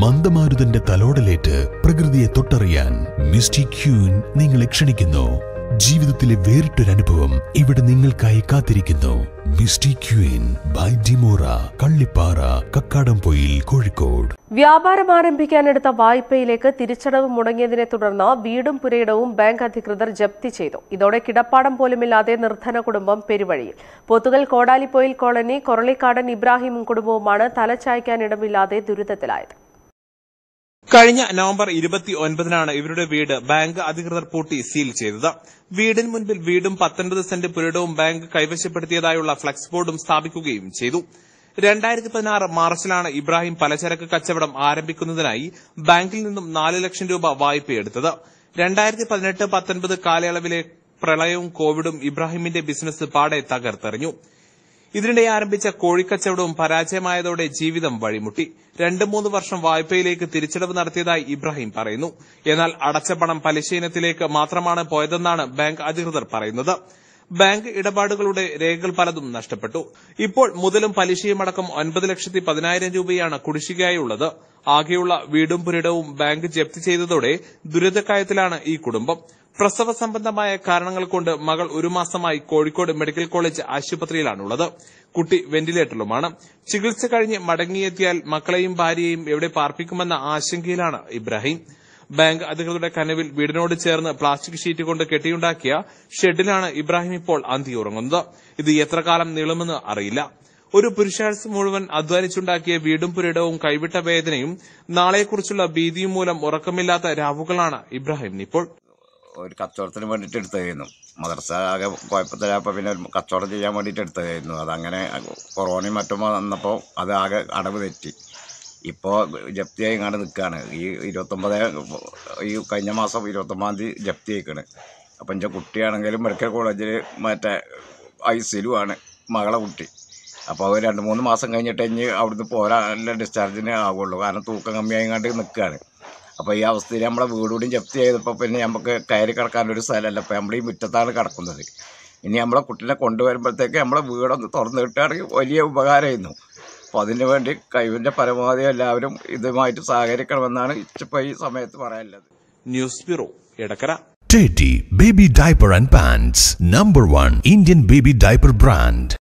മന്ദമാരുതന്റെ തലോടലേറ്റ് പ്രകൃതിയെ തൊട്ടറിയാൻ misty queen നിങ്ങളെ ക്ഷണിക്കുന്നു ജീവിതത്തിലെ വേറിട്ടൊരനുഭവം ഇവിടെ നിങ്ങൾക്കായി കാത്തിരിക്കുന്നു misty queen by Dimora Kallippara Kakkadampoyil Kozhikode വ്യാപാരം ആരംഭിക്കാനെടുത്ത വായ്പയിലേക്ക് തിരിച്ചടവ് മുടങ്ങിയതിനെ തുടർന്ന് വീടും പുരയിടവും ബാങ്ക് അധികൃതർ ജപ്തി ചെയ്തു ഇതോടെ കിടപ്പാടം പോലുമില്ലാതെ നിർധന കുടുംബം പെരുവഴിയിൽ പൊത്തുകൽ കോടാലിപ്പൊയിൽ കോളനി കൊറളിക്കാടൻ ഇബ്രാഹിമും കുടുംബവുമാണ് ഇടമില്ലാതെ ദുരിതത്തിലായത് കഴിഞ്ഞ നവംബർ ഇരുപത്തി ഒൻപതിനാണ് ഇവരുടെ വീട് ബാങ്ക് അധികൃതർ പൂട്ടി സീൽ ചെയ്തത് വീടിന് മുൻപിൽ വീടും പത്തൊൻപത് സെന്റ് പുരടവും ബാങ്ക് കൈവശപ്പെടുത്തിയതായുള്ള ഫ്ലക്സ് ബോർഡും സ്ഥാപിക്കുകയും ചെയ്തു രണ്ടായിരത്തി പതിനാറ് മാർച്ചിലാണ് ഇബ്രാഹിം പലചരക്ക് കച്ചവടം ആരംഭിക്കുന്നതിനായി ബാങ്കിൽ നിന്നും നാല് ലക്ഷം രൂപ വായ്പയെടുത്തത് രണ്ടായിരത്തി പതിനെട്ട് പത്തൊൻപത് കാലയളവിലെ പ്രളയവും കോവിഡും ഇബ്രാഹിമിന്റെ ബിസിനസ് പാടെ തകർത്തെറിഞ്ഞു ഇതിനിടെ ആരംഭിച്ച കോഴിക്കച്ചവടവും പരാജയമായതോടെ ജീവിതം വഴിമുട്ടി രണ്ട് മൂന്ന് വർഷം വായ്പയിലേക്ക് തിരിച്ചടവ് നടത്തിയതായി ഇബ്രാഹിം പറയുന്നു എന്നാൽ അടച്ച പണം പലിശയിനത്തിലേക്ക് മാത്രമാണ് പോയതെന്നാണ് ബാങ്ക് അധികൃതർ പറയുന്നത് ബാങ്ക് ഇടപാടുകളുടെ രേഖകൾ പലതും നഷ്ടപ്പെട്ടു ഇപ്പോൾ മുതലും പലിശയുമടക്കം ഒൻപത് ലക്ഷത്തി പതിനായിരം രൂപയാണ് കുടിശ്ശികയായുള്ളത് ആകെയുള്ള വീടും പുരിടവും ബാങ്ക് ജപ്തി ചെയ്തതോടെ ദുരിതക്കായത്തിലാണ് ഈ കുടുംബം പ്രസവ സംബന്ധമായ കാരണങ്ങൾ കൊണ്ട് മകൾ ഒരു മാസമായി കോഴിക്കോട് മെഡിക്കൽ കോളേജ് ആശുപത്രിയിലാണുള്ളത് കുട്ടി വെന്റിലേറ്ററിലുമാണ് ചികിത്സ കഴിഞ്ഞ് മടങ്ങിയെത്തിയാൽ മക്കളെയും ഭാര്യയെയും എവിടെ പാർപ്പിക്കുമെന്ന ആശങ്കയിലാണ് ഇബ്രാഹിം ബാങ്ക് അധികൃതരുടെ കനവിൽ വീടിനോട് ചേർന്ന് പ്ലാസ്റ്റിക് ഷീറ്റ് കൊണ്ട് കെട്ടിയുണ്ടാക്കിയ ഷെഡിലാണ് ഇബ്രാഹിം ഇപ്പോൾ അന്തിയുറങ്ങുന്നത് ഇത് എത്രകാലം നീളുമെന്ന് അറിയില്ല ഒരു പുരുഷാഴ്ച മുഴുവൻ അധ്വാനിച്ചുണ്ടാക്കിയ വീടും പുരിടവും കൈവിട്ട വേദനയും നാളെക്കുറിച്ചുള്ള ഭീതിയും മൂലം ഉറക്കമില്ലാത്ത രാവുകളാണ് ഇപ്പോൾ ഒരു കച്ചവടത്തിന് വേണ്ടിയിട്ട് എടുത്തതായിരുന്നു മദർസ ആകെ കുഴപ്പത്തിലായപ്പോൾ പിന്നെ ഒരു കച്ചവടം ചെയ്യാൻ വേണ്ടിയിട്ട് എടുത്തതായിരുന്നു അതങ്ങനെ കൊറോണയും മറ്റും വന്നപ്പോൾ അത് ആകെ അടവ് തെറ്റി ഇപ്പോൾ ജപ്തിയായി ഇങ്ങോട്ട് നിൽക്കുകയാണ് ഈ ഇരുപത്തൊമ്പത് ഈ കഴിഞ്ഞ മാസം ഇരുപത്തൊമ്പതാം തീയതി ജപ്തി ആയിക്കണ് അപ്പം എൻ്റെ കുട്ടിയാണെങ്കിലും മെഡിക്കൽ കോളേജിൽ മറ്റേ ഐ ആണ് മകളെ കുട്ടി അപ്പോൾ അവർ രണ്ട് മൂന്ന് മാസം കഴിഞ്ഞിട്ട് ഇനി അവിടുന്ന് പോരാനുള്ള ഡിസ്ചാർജിന് ആവുള്ളൂ കാരണം തൂക്കം കമ്മിയായി ഇങ്ങോട്ട് നിൽക്കുകയാണ് അപ്പോൾ ഈ അവസ്ഥയിൽ നമ്മളെ വീടുകൂടിയും ജപ്തി ചെയ്തപ്പോൾ പിന്നെ നമുക്ക് കയറി കിടക്കാനൊരു സ്ഥലമല്ല അപ്പോൾ നമ്മൾ ഈ മുറ്റത്താണ് കിടക്കുന്നത് ഇനി നമ്മളെ കുട്ടീനെ കൊണ്ടുവരുമ്പോഴത്തേക്ക് നമ്മളെ വീടൊന്ന് തുറന്നു കിട്ടുകയാണെങ്കിൽ വലിയ ഉപകാരമായിരുന്നു അപ്പോൾ അതിനു വേണ്ടി കഴിവിൻ്റെ പരമാവധി എല്ലാവരും ഇതുമായിട്ട് സഹകരിക്കണമെന്നാണ് ഇച്ചിപ്പോൾ ഈ സമയത്ത് പറയാനുള്ളത് news bureau Edakkara Teddy Baby Diaper and Pants Number 1 Indian Baby Diaper Brand